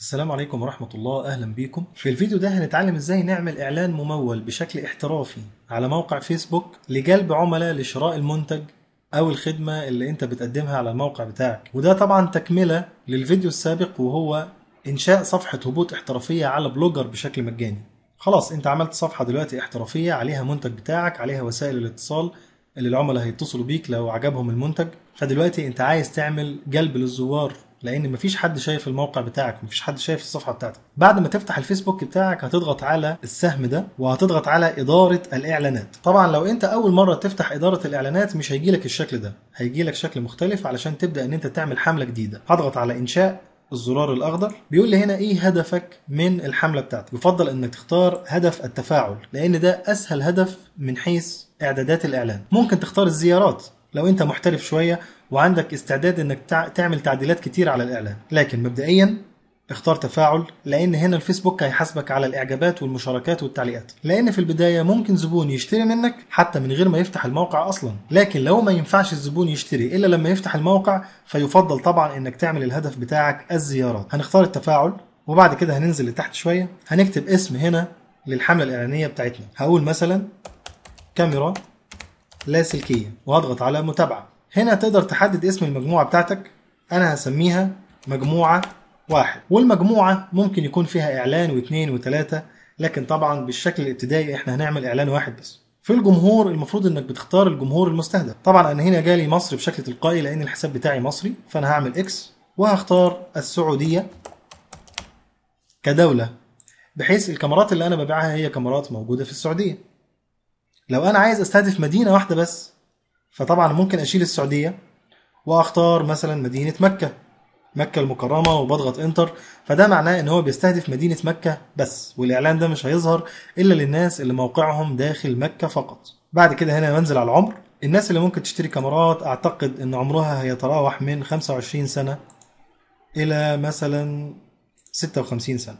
السلام عليكم ورحمة الله أهلا بيكم في الفيديو ده هنتعلم إزاي نعمل إعلان ممول بشكل احترافي على موقع فيسبوك لجلب عملاء لشراء المنتج أو الخدمة اللي أنت بتقدمها على الموقع بتاعك وده طبعا تكملة للفيديو السابق وهو إنشاء صفحة هبوط احترافية على بلوجر بشكل مجاني خلاص أنت عملت صفحة دلوقتي احترافية عليها منتج بتاعك عليها وسائل الاتصال اللي العملاء هيتصلوا بيك لو عجبهم المنتج فدلوقتي أنت عايز تعمل جلب للزوار لان مفيش حد شايف الموقع بتاعك مفيش حد شايف الصفحه بتاعتك بعد ما تفتح الفيسبوك بتاعك هتضغط على السهم ده وهتضغط على اداره الاعلانات طبعا لو انت اول مره تفتح اداره الاعلانات مش هيجي لك الشكل ده هيجي لك شكل مختلف علشان تبدا ان انت تعمل حمله جديده هضغط على انشاء الزرار الاخضر بيقول لي هنا ايه هدفك من الحمله بتاعتك يفضل انك تختار هدف التفاعل لان ده اسهل هدف من حيث اعدادات الاعلان ممكن تختار الزيارات لو انت محترف شويه وعندك استعداد انك تعمل تعديلات كتير على الاعلان لكن مبدئيا اختار تفاعل لان هنا الفيسبوك هيحاسبك على الاعجابات والمشاركات والتعليقات لان في البدايه ممكن زبون يشتري منك حتى من غير ما يفتح الموقع اصلا لكن لو ما ينفعش الزبون يشتري الا لما يفتح الموقع فيفضل طبعا انك تعمل الهدف بتاعك الزيارات هنختار التفاعل وبعد كده هننزل لتحت شويه هنكتب اسم هنا للحمله الاعلانيه بتاعتنا هقول مثلا كاميرا لاسلكية وهضغط على متابعة هنا تقدر تحدد اسم المجموعة بتاعتك أنا هسميها مجموعة واحد والمجموعة ممكن يكون فيها إعلان واثنين وثلاثة لكن طبعا بالشكل الابتدائي احنا هنعمل إعلان واحد بس في الجمهور المفروض انك بتختار الجمهور المستهدف طبعا انا هنا جالي مصر بشكل تلقائي لان الحساب بتاعي مصري فانا هعمل اكس وهختار السعودية كدولة بحيث الكاميرات اللي انا ببيعها هي كاميرات موجودة في السعودية لو انا عايز استهدف مدينه واحده بس فطبعا ممكن اشيل السعوديه واختار مثلا مدينه مكه مكة المكرمة وبضغط انتر فده معناه ان هو بيستهدف مدينة مكة بس والاعلان ده مش هيظهر الا للناس اللي موقعهم داخل مكة فقط بعد كده هنا بنزل على العمر الناس اللي ممكن تشتري كاميرات اعتقد ان عمرها هيتراوح من 25 سنة الى مثلا 56 سنة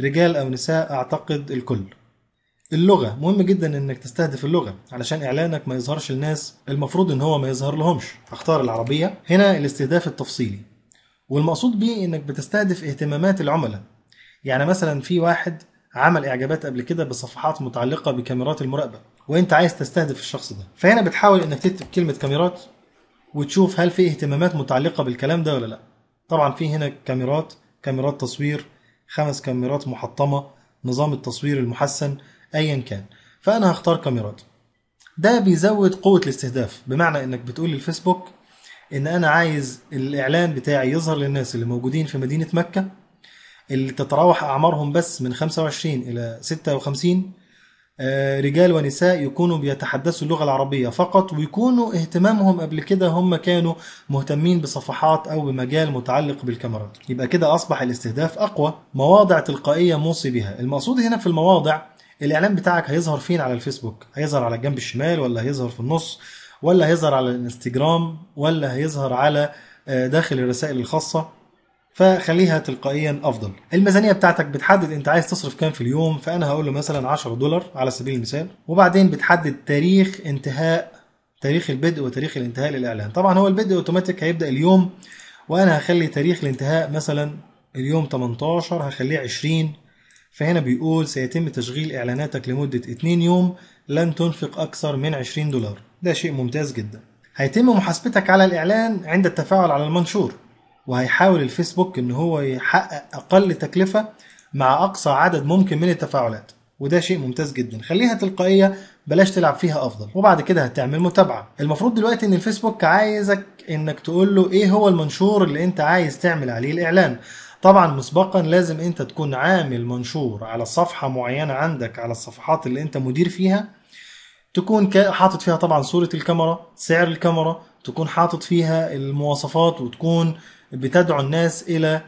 رجال او نساء اعتقد الكل اللغه مهم جدا انك تستهدف اللغه علشان اعلانك ما يظهرش لناس المفروض ان هو ما يظهر لهمش اختار العربيه هنا الاستهداف التفصيلي والمقصود بيه انك بتستهدف اهتمامات العملاء يعني مثلا في واحد عمل اعجابات قبل كده بصفحات متعلقه بكاميرات المراقبه وانت عايز تستهدف الشخص ده فهنا بتحاول انك تكتب كلمه كاميرات وتشوف هل في اهتمامات متعلقه بالكلام ده ولا لا طبعا في هنا كاميرات كاميرات تصوير خمس كاميرات محطمه نظام التصوير المحسن ايا كان فانا هختار كاميرات ده بيزود قوه الاستهداف بمعنى انك بتقول للفيسبوك ان انا عايز الاعلان بتاعي يظهر للناس اللي موجودين في مدينه مكه اللي تتراوح اعمارهم بس من 25 الى 56 آه، رجال ونساء يكونوا بيتحدثوا اللغة العربية فقط ويكونوا اهتمامهم قبل كده هم كانوا مهتمين بصفحات أو بمجال متعلق بالكاميرات يبقى كده أصبح الاستهداف أقوى مواضع تلقائية موصي بها المقصود هنا في المواضع الاعلان بتاعك هيظهر فين على الفيسبوك هيظهر على الجنب الشمال ولا هيظهر في النص ولا هيظهر على الانستجرام ولا هيظهر على آه، داخل الرسائل الخاصه فخليها تلقائيا افضل الميزانيه بتاعتك بتحدد انت عايز تصرف كام في اليوم فانا هقول له مثلا 10 دولار على سبيل المثال وبعدين بتحدد تاريخ انتهاء تاريخ البدء وتاريخ الانتهاء للاعلان طبعا هو البدء اوتوماتيك هيبدا اليوم وانا هخلي تاريخ الانتهاء مثلا اليوم 18 هخليه 20 فهنا بيقول سيتم تشغيل إعلاناتك لمدة 2 يوم لن تنفق أكثر من 20 دولار ده شيء ممتاز جدا هيتم محاسبتك على الإعلان عند التفاعل على المنشور وهيحاول الفيسبوك إن هو يحقق أقل تكلفة مع أقصى عدد ممكن من التفاعلات وده شيء ممتاز جدا خليها تلقائية بلاش تلعب فيها أفضل وبعد كده هتعمل متابعة المفروض دلوقتي إن الفيسبوك عايزك إنك تقول له إيه هو المنشور اللي أنت عايز تعمل عليه الإعلان طبعا مسبقا لازم انت تكون عامل منشور على صفحة معينة عندك على الصفحات اللي انت مدير فيها تكون حاطط فيها طبعا صورة الكاميرا سعر الكاميرا تكون حاطط فيها المواصفات وتكون بتدعو الناس الى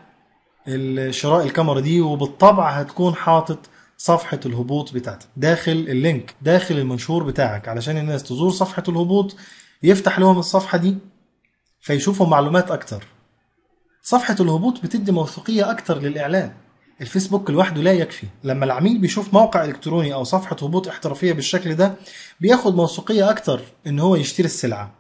شراء الكاميرا دي وبالطبع هتكون حاطط صفحة الهبوط بتاعتك داخل اللينك داخل المنشور بتاعك علشان الناس تزور صفحة الهبوط يفتح لهم الصفحة دي فيشوفوا معلومات أكتر صفحة الهبوط بتدي موثوقية أكتر للإعلان الفيسبوك لوحده لا يكفي لما العميل بيشوف موقع إلكتروني أو صفحة هبوط احترافية بالشكل ده بياخد موثوقية أكتر إن هو يشتري السلعة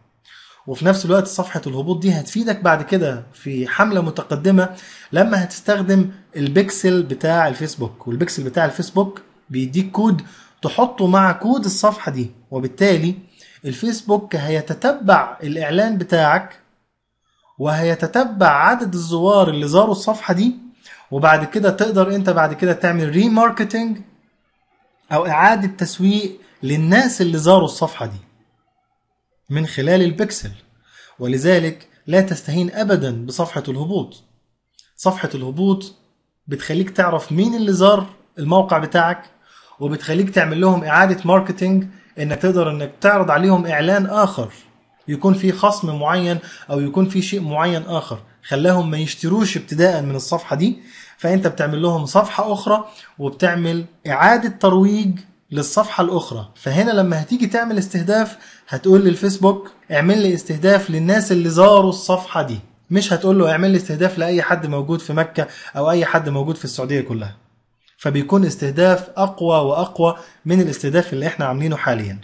وفي نفس الوقت صفحة الهبوط دي هتفيدك بعد كده في حملة متقدمة لما هتستخدم البكسل بتاع الفيسبوك والبكسل بتاع الفيسبوك بيديك كود تحطه مع كود الصفحة دي وبالتالي الفيسبوك هيتتبع الإعلان بتاعك وهيتتبع عدد الزوار اللي زاروا الصفحه دي وبعد كده تقدر انت بعد كده تعمل ريماركتنج او اعاده تسويق للناس اللي زاروا الصفحه دي من خلال البكسل ولذلك لا تستهين ابدا بصفحه الهبوط صفحه الهبوط بتخليك تعرف مين اللي زار الموقع بتاعك وبتخليك تعمل لهم اعاده ماركتنج انك تقدر انك تعرض عليهم اعلان اخر يكون في خصم معين او يكون في شيء معين اخر خلاهم ما يشتروش ابتداء من الصفحه دي فانت بتعمل لهم صفحه اخرى وبتعمل اعاده ترويج للصفحه الاخرى فهنا لما هتيجي تعمل استهداف هتقول للفيسبوك اعمل لي استهداف للناس اللي زاروا الصفحه دي مش هتقول له اعمل لي استهداف لاي حد موجود في مكه او اي حد موجود في السعوديه كلها فبيكون استهداف اقوى واقوى من الاستهداف اللي احنا عاملينه حاليا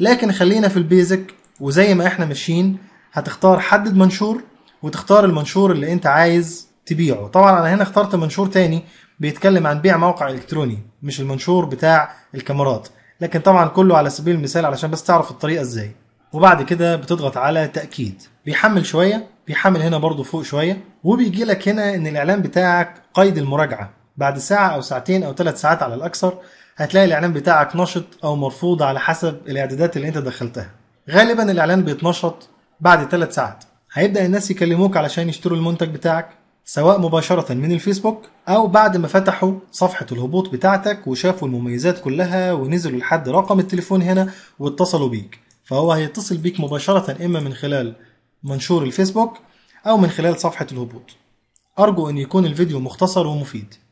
لكن خلينا في البيزك وزي ما احنا ماشيين هتختار حدد منشور وتختار المنشور اللي انت عايز تبيعه طبعا انا هنا اخترت منشور تاني بيتكلم عن بيع موقع الكتروني مش المنشور بتاع الكاميرات لكن طبعا كله على سبيل المثال علشان بس تعرف الطريقه ازاي وبعد كده بتضغط على تاكيد بيحمل شويه بيحمل هنا برضو فوق شويه وبيجي لك هنا ان الاعلان بتاعك قيد المراجعه بعد ساعه او ساعتين او ثلاث ساعات على الاكثر هتلاقي الاعلان بتاعك نشط او مرفوض على حسب الاعدادات اللي انت دخلتها غالبا الاعلان بيتنشط بعد 3 ساعات هيبدا الناس يكلموك علشان يشتروا المنتج بتاعك سواء مباشرة من الفيسبوك أو بعد ما فتحوا صفحة الهبوط بتاعتك وشافوا المميزات كلها ونزلوا لحد رقم التليفون هنا واتصلوا بيك فهو هيتصل بيك مباشرة إما من خلال منشور الفيسبوك أو من خلال صفحة الهبوط أرجو أن يكون الفيديو مختصر ومفيد